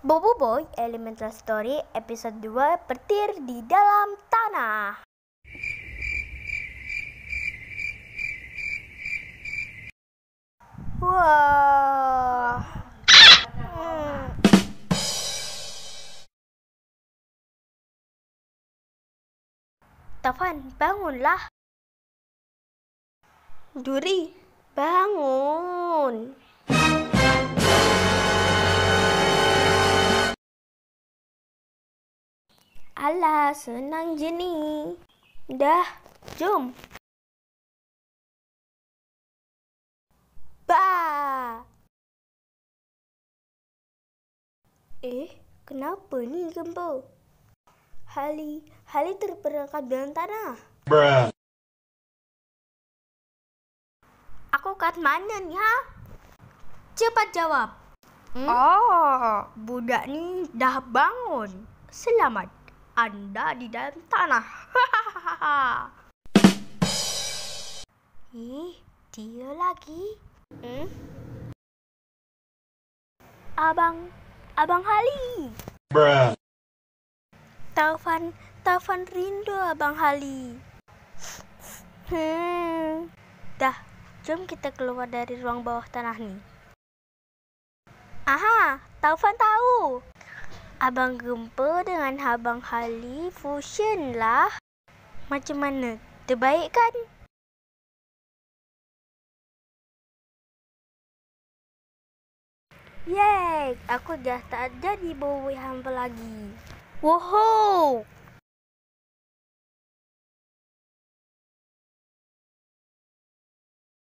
Bobo Boy Elemental Story episode 2 Petir di dalam tanah. Wah. Wow. Hmm. bangunlah. Duri, bangun. Alah, senang je ni. Dah, jom. Ba. Eh, kenapa ni gempa? Hali, Hali terperangkap dalam tanah. Bruh. Aku kat mana ni, ha? Cepat jawab. Hmm? Oh, budak ni dah bangun. Selamat. Anda di dalam tanah. Ih, eh, dia lagi. Hmm? Abang, Abang Hali. Taufan, Taufan rindu Abang Hali. Hmm. Dah, jom kita keluar dari ruang bawah tanah nih. Aha, Taufan tahu. Abang Gempa dengan Abang Hali fusion lah. Macam mana? Terbaik kan? Yeay! Aku dah tak jadi bawa hampa lagi. Wohoo!